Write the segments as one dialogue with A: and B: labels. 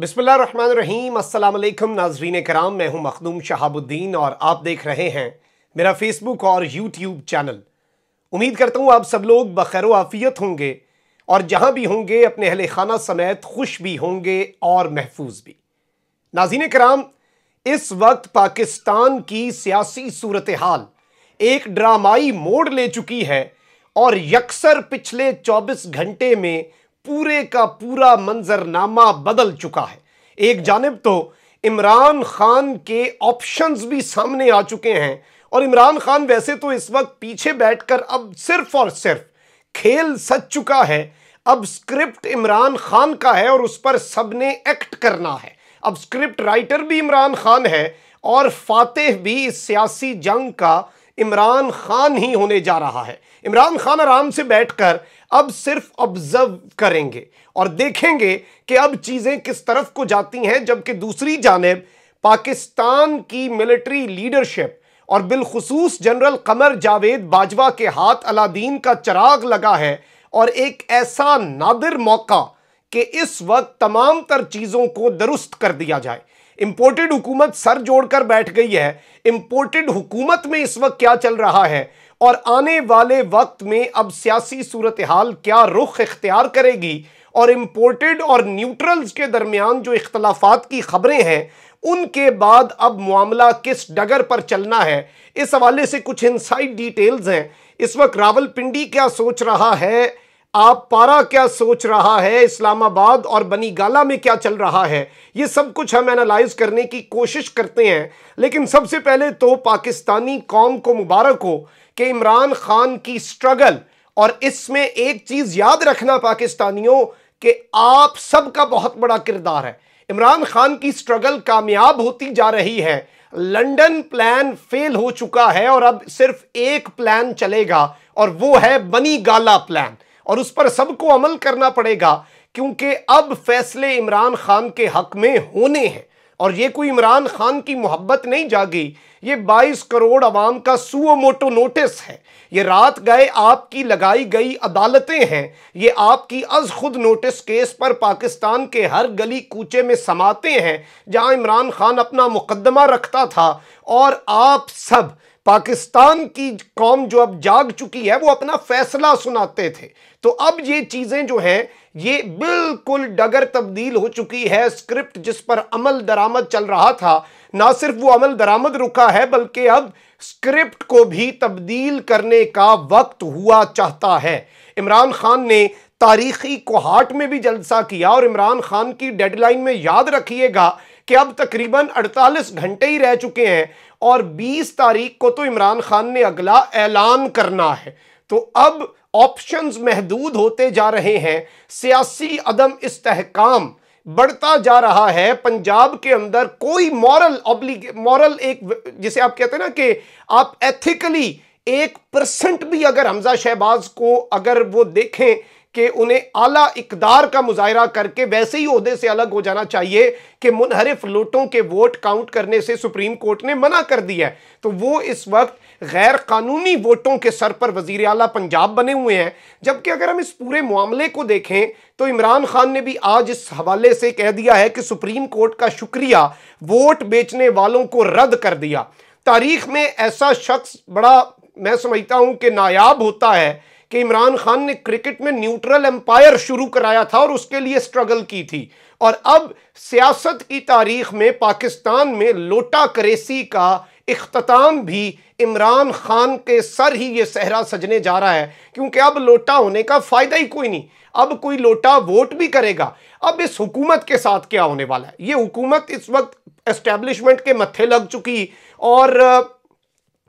A: बिस्मिल्लाम असलकम नाजरीन कराम मैं हूं मखदूम शहाबुद्दीन और आप देख रहे हैं मेरा फेसबुक और यूट्यूब चैनल उम्मीद करता हूं आप सब लोग बखैर आफियत होंगे और जहां भी होंगे अपने अहल खाना समेत खुश भी होंगे और महफूज भी नाजीन कराम इस वक्त पाकिस्तान की सियासी सूरत हाल एक ड्रामाई मोड़ ले चुकी है और यकसर पिछले चौबीस घंटे में पूरे का पूरा मंजरनामा बदल चुका है एक जानब तो इमरान खान के ऑप्शंस भी सामने आ चुके हैं और इमरान खान वैसे तो इस वक्त पीछे बैठकर अब सिर्फ और सिर्फ खेल सच चुका है अब स्क्रिप्ट इमरान खान का है और उस पर सबने एक्ट करना है अब स्क्रिप्ट राइटर भी इमरान खान है और फातेह भी इस सियासी जंग का इमरान खान ही होने जा रहा है इमरान खान आराम से बैठकर अब सिर्फ ऑब्जर्व करेंगे और देखेंगे कि अब चीज़ें किस तरफ को जाती हैं जबकि दूसरी जानब पाकिस्तान की मिलिट्री लीडरशिप और बिलखसूस जनरल कमर जावेद बाजवा के हाथ अलादीन का चराग लगा है और एक ऐसा नादिर मौका कि इस वक्त तमाम तर चीज़ों को दुरुस्त कर दिया जाए इंपोर्टेड हुकूमत सर जोड़कर बैठ गई है इंपोर्टेड हुकूमत में इस वक्त क्या चल रहा है और आने वाले वक्त में अब सियासी सूरत हाल क्या रुख इख्तियार करेगी और इम्पोर्टेड और न्यूट्रल्स के दरमियान जो इख्तलाफात की खबरें हैं उनके बाद अब मामला किस डगर पर चलना है इस हवाले से कुछ इनसाइड डिटेल्स हैं इस वक्त रावलपिंडी क्या सोच रहा है आप पारा क्या सोच रहा है इस्लामाबाद और बनी गाला में क्या चल रहा है ये सब कुछ हम एनालाइज करने की कोशिश करते हैं लेकिन सबसे पहले तो पाकिस्तानी कौम को मुबारक हो कि इमरान खान की स्ट्रगल और इसमें एक चीज़ याद रखना पाकिस्तानियों कि आप सबका बहुत बड़ा किरदार है इमरान खान की स्ट्रगल कामयाब होती जा रही है लंडन प्लान फेल हो चुका है और अब सिर्फ एक प्लान चलेगा और वो है बनी गाला प्लान और उस पर सबको अमल करना पड़ेगा क्योंकि अब फैसले इमरान खान के हक में होने हैं और ये कोई इमरान खान की मोहब्बत नहीं जागी ये 22 करोड़ अवाम का सुओ मोटो नोटिस है ये रात गए आपकी लगाई गई अदालतें हैं ये आपकी अज खुद नोटिस केस पर पाकिस्तान के हर गली कूचे में समाते हैं जहां इमरान खान अपना मुकदमा रखता था और आप सब पाकिस्तान की कौम जो अब जाग चुकी है वो अपना फैसला सुनाते थे तो अब ये चीज़ें जो हैं ये बिल्कुल डगर तब्दील हो चुकी है स्क्रिप्ट जिस पर अमल दरामद चल रहा था ना सिर्फ वो अमल दरामद रुका है बल्कि अब स्क्रिप्ट को भी तब्दील करने का वक्त हुआ चाहता है इमरान खान ने तारीखी कोहाट में भी जलसा किया और इमरान खान की डेडलाइन में याद रखिएगा कि अब तकरीबन 48 घंटे ही रह चुके हैं और 20 तारीख को तो इमरान खान ने अगला ऐलान करना है तो अब ऑप्शंस महदूद होते जा रहे हैं सियासी अदम इस्तेकाम बढ़ता जा रहा है पंजाब के अंदर कोई मॉरल ऑब्लिग मॉरल एक जिसे आप कहते हैं ना कि आप एथिकली एक परसेंट भी अगर हमजा शहबाज को अगर वो देखें कि उन्हें आला इकदार का मुजाहरा करके वैसे ही अहदे से अलग हो जाना चाहिए कि मुनहरफ लोटों के वोट काउंट करने से सुप्रीम कोर्ट ने मना कर दिया है तो वो इस वक्त गैर कानूनी वोटों के सर पर वजीर अला पंजाब बने हुए हैं जबकि अगर हम इस पूरे मामले को देखें तो इमरान खान ने भी आज इस हवाले से कह दिया है कि सुप्रीम कोर्ट का शुक्रिया वोट बेचने वालों को रद्द कर दिया तारीख में ऐसा शख्स बड़ा मैं समझता हूं कि नायाब होता है कि इमरान खान ने क्रिकेट में न्यूट्रल एम्पायर शुरू कराया था और उसके लिए स्ट्रगल की थी और अब सियासत की तारीख में पाकिस्तान में लोटा करेसी का अख्ताम भी इमरान खान के सर ही ये सहरा सजने जा रहा है क्योंकि अब लोटा होने का फ़ायदा ही कोई नहीं अब कोई लोटा वोट भी करेगा अब इस हुकूमत के साथ क्या होने वाला है ये हुकूमत इस वक्त एस्टेब्लिशमेंट के मत्थे लग चुकी और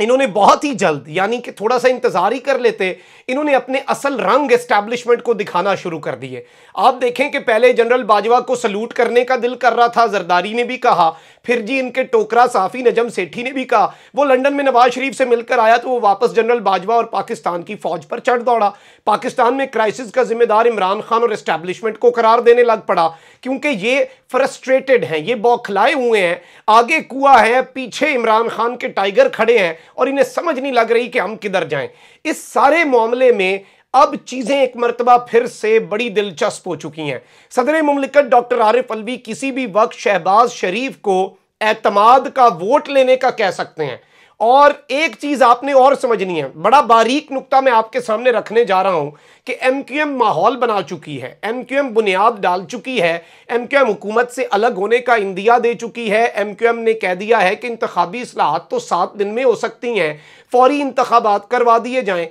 A: इन्होंने बहुत ही जल्द यानी कि थोड़ा सा इंतजार ही कर लेते इन्होंने अपने असल रंग एस्टेब्लिशमेंट को दिखाना शुरू कर दिए आप देखें कि पहले जनरल बाजवा को सल्यूट करने का दिल कर रहा था जरदारी ने भी कहा फिर जी इनके टोकरा साफी नजम सेठी ने भी कहा वो लंदन में नवाज शरीफ से मिलकर आया तो वो वापस जनरल बाजवा और पाकिस्तान की फौज पर चढ़ दौड़ा पाकिस्तान में क्राइसिस का जिम्मेदार इमरान खान और एस्टेब्लिशमेंट को करार देने लग पड़ा क्योंकि ये फ्रस्ट्रेटेड हैं ये बौखलाए हुए हैं आगे कुआ है पीछे इमरान खान के टाइगर खड़े हैं और इन्हें समझ नहीं लग रही कि हम किधर जाएं इस सारे मामले में अब चीज़ें एक मरतबा फिर से बड़ी दिलचस्प हो चुकी हैं सदर मुमलिकत डॉक्टर आरिफ अलवी किसी भी वक्त शहबाज शरीफ को एतमाद का वोट लेने का कह सकते हैं और एक चीज आपने और समझनी है बड़ा बारीक नुकता मैं आपके सामने रखने जा रहा हूं कि एम माहौल बना चुकी है एम बुनियाद डाल चुकी है एम हुकूमत से अलग होने का इंदिया दे चुकी है एम ने कह दिया है कि इंतबी असलाहत तो सात दिन में हो सकती हैं फौरी इंतबात करवा दिए जाएं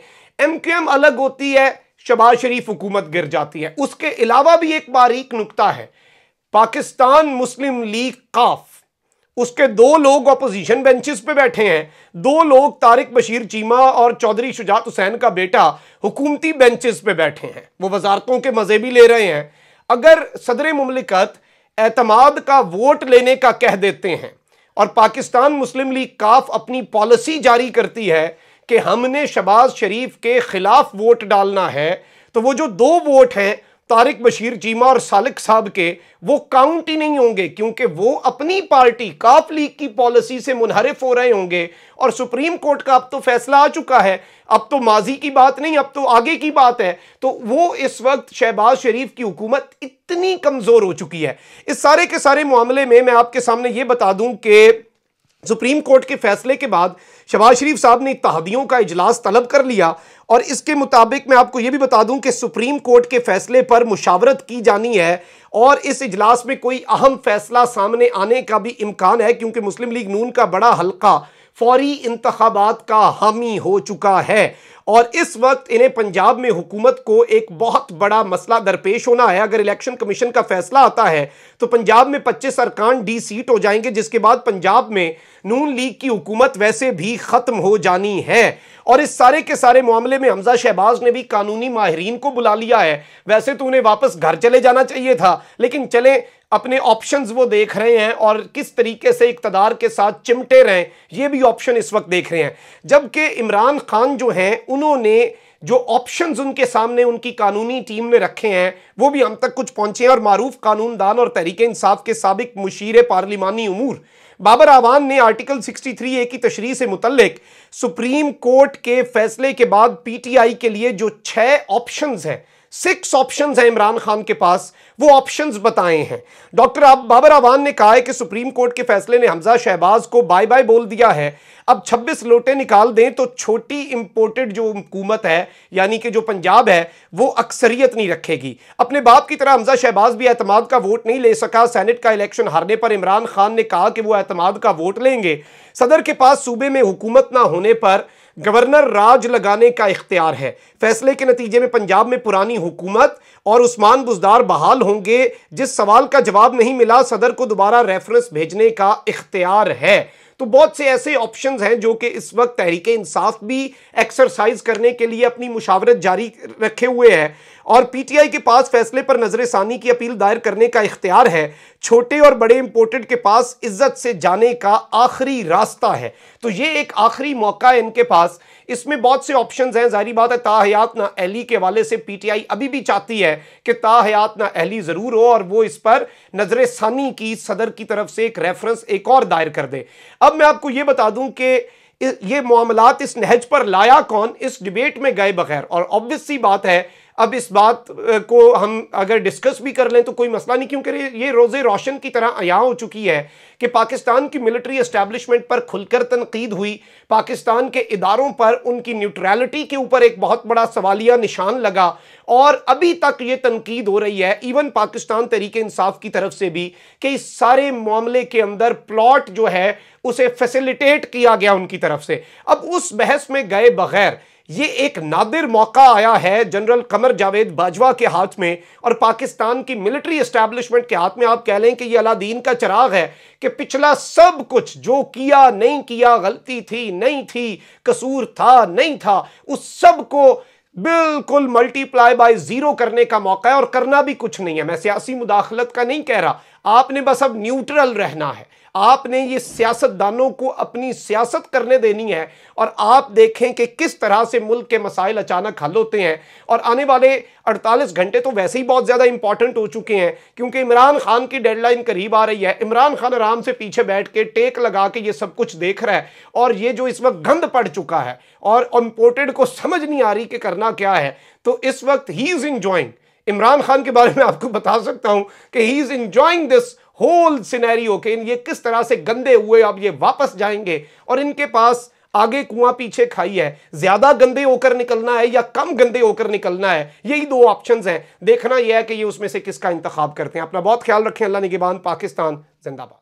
A: एम अलग होती है शबाज शरीफ हुकूमत गिर जाती है उसके अलावा भी एक बारीक नुकता है पाकिस्तान मुस्लिम लीग काफ उसके दो लोग अपोजिशन बेंचेस पे बैठे हैं दो लोग तारिक बशीर चीमा और चौधरी शुजात हुसैन का बेटा हुकूमती बेंचेस पे बैठे हैं वो वजारतों के मज़े भी ले रहे हैं अगर सदर ममलिकत एतमाद का वोट लेने का कह देते हैं और पाकिस्तान मुस्लिम लीग काफ अपनी पॉलिसी जारी करती है कि हमने शबाज शरीफ के खिलाफ वोट डालना है तो वो जो दो वोट हैं तारिक बशीर चीमा और सालिक साहब के वो काउंट ही नहीं होंगे क्योंकि वो अपनी पार्टी काफ लीग की पॉलिसी से मुनहरफ हो रहे होंगे और सुप्रीम कोर्ट का अब तो फैसला आ चुका है अब तो माजी की बात नहीं अब तो आगे की बात है तो वो इस वक्त शहबाज शरीफ की हुकूमत इतनी कमज़ोर हो चुकी है इस सारे के सारे मामले में मैं आपके सामने ये बता दूं कि सुप्रीम कोर्ट के फैसले के बाद शबाज शरीफ साहब ने इतहादियों का इजलास तलब कर लिया और इसके मुताबिक मैं आपको यह भी बता दूं कि सुप्रीम कोर्ट के फैसले पर मुशावरत की जानी है और इस इजलास में कोई अहम फैसला सामने आने का भी इम्कान है क्योंकि मुस्लिम लीग नून का बड़ा हल्का फौरी इंतबात का हामी हो चुका है और इस वक्त इन्हें पंजाब में हुकूमत को एक बहुत बड़ा मसला दरपेश होना है अगर इलेक्शन कमीशन का फैसला आता है तो पंजाब में पच्चीस अरकान डी सीट हो जाएंगे जिसके बाद पंजाब में नून लीग की हुकूमत वैसे भी ख़त्म हो जानी है और इस सारे के सारे मामले में हमजा शहबाज ने भी कानूनी माहरीन को बुला लिया है वैसे तो उन्हें वापस घर चले जाना चाहिए था लेकिन चले अपने ऑप्शंस वो देख रहे हैं और किस तरीके से इकतदार के साथ चिमटे रहें ये भी ऑप्शन इस वक्त देख रहे हैं जबकि इमरान खान जो हैं उन्होंने जो ऑप्शंस उनके सामने उनकी कानूनी टीम ने रखे हैं वो भी हम तक कुछ पहुंचे हैं और मारूफ कानूनदान और तहरीक इंसाफ के सबक मुशीर पार्लिमानी उमूर बाबर आवान ने आर्टिकल 63 ए की तशरी से मुतलक सुप्रीम कोर्ट के फैसले के बाद पीटीआई के लिए जो छः ऑप्शंस हैं सिक्स ऑप्शंस हैं इमरान खान के पास वो ऑप्शंस बताए हैं डॉक्टर बाबर आवान ने कहा है कि सुप्रीम कोर्ट के फैसले ने हमजा शहबाज को बाय बाय बोल दिया है अब 26 लोटे निकाल दें तो छोटी इंपोर्टेड जो हुकूमत है यानी कि जो पंजाब है वो अक्सरियत नहीं रखेगी अपने बाप की तरह हमजा शहबाज भी एतमाद का वोट नहीं ले सका सेनेट का इलेक्शन हारने पर इमरान खान ने कहा कि वो एतमाद का वोट लेंगे सदर के पास सूबे में हुकूमत ना होने पर गवर्नर राज लगाने का इख्तियार है फैसले के नतीजे में पंजाब में पुरानी हुकूमत और उस्मान बुजदार बहाल होंगे जिस सवाल का जवाब नहीं मिला सदर को दोबारा रेफरेंस भेजने का इख्तियार है तो बहुत से ऐसे ऑप्शन हैं जो कि इस वक्त तहरीक इंसाफ भी एक्सरसाइज करने के लिए अपनी मुशावरत जारी रखे हुए है और पीटीआई के पास फैसले पर नजर की अपील दायर करने का इख्तियार है छोटे और बड़े इंपोर्टेड के पास इज्जत से जाने का आखिरी रास्ता है तो ये एक आखिरी मौका है इनके पास इसमें बहुत से ऑप्शन हैं जारी बात है ताहयात ना एली के हवाले से पीटीआई अभी भी चाहती है है कि ताहयात ना अहली ज़रूर हो और वो इस पर नज़र सानी की सदर की तरफ से एक रेफरेंस एक और दायर कर दे अब मैं आपको ये बता दूं कि ये मामला इस नहज पर लाया कौन इस डिबेट में गए बगैर और ऑब्वियस सी बात है अब इस बात को हम अगर डिस्कस भी कर लें तो कोई मसला नहीं क्योंकि ये रोज़े रोशन की तरह अया हो चुकी है कि पाकिस्तान की मिलिट्री इस्टेब्लिशमेंट पर खुलकर तनकीद हुई पाकिस्तान के इदारों पर उनकी न्यूट्रलिटी के ऊपर एक बहुत बड़ा सवालिया निशान लगा और अभी तक ये तनकीद हो रही है इवन पाकिस्तान तरीके इंसाफ की तरफ से भी कि इस सारे मामले के अंदर प्लॉट जो है उसे फैसिलिटेट किया गया उनकी तरफ से अब उस बहस में गए बगैर ये एक नादिर मौका आया है जनरल कमर जावेद बाजवा के हाथ में और पाकिस्तान की मिलिट्री इस्टेब्लिशमेंट के हाथ में आप कह लें कि ये अलादीन का चिराग है कि पिछला सब कुछ जो किया नहीं किया गलती थी नहीं थी कसूर था नहीं था उस सब को बिल्कुल मल्टीप्लाई बाय जीरो करने का मौका है और करना भी कुछ नहीं है मैं सियासी मुदाखलत का नहीं कह रहा आपने बस अब न्यूट्रल रहना है आपने ये सियासतदानों को अपनी सियासत करने देनी है और आप देखें कि किस तरह से मुल्क के मसाइल अचानक हल होते हैं और आने वाले 48 घंटे तो वैसे ही बहुत ज़्यादा इंपॉर्टेंट हो चुके हैं क्योंकि इमरान खान की डेडलाइन करीब आ रही है इमरान खान आराम से पीछे बैठ के टेक लगा के ये सब कुछ देख रहा है और ये जो इस वक्त गंद पड़ चुका है और इम्पोर्टेड को समझ नहीं आ रही कि करना क्या है तो इस वक्त he is enjoying Imran Khan के बारे में आपको बता सकता हूं कि he is enjoying this whole scenario के ये किस तरह से गंदे हुए अब ये वापस जाएंगे और इनके पास आगे कुआं पीछे खाई है ज्यादा गंदे होकर निकलना है या कम गंदे होकर निकलना है यही दो ऑप्शंस हैं देखना यह है कि ये उसमें से किसका इंतखाब करते हैं अपना बहुत ख्याल रखें अल्लाह निगेबान पाकिस्तान जिंदाबाद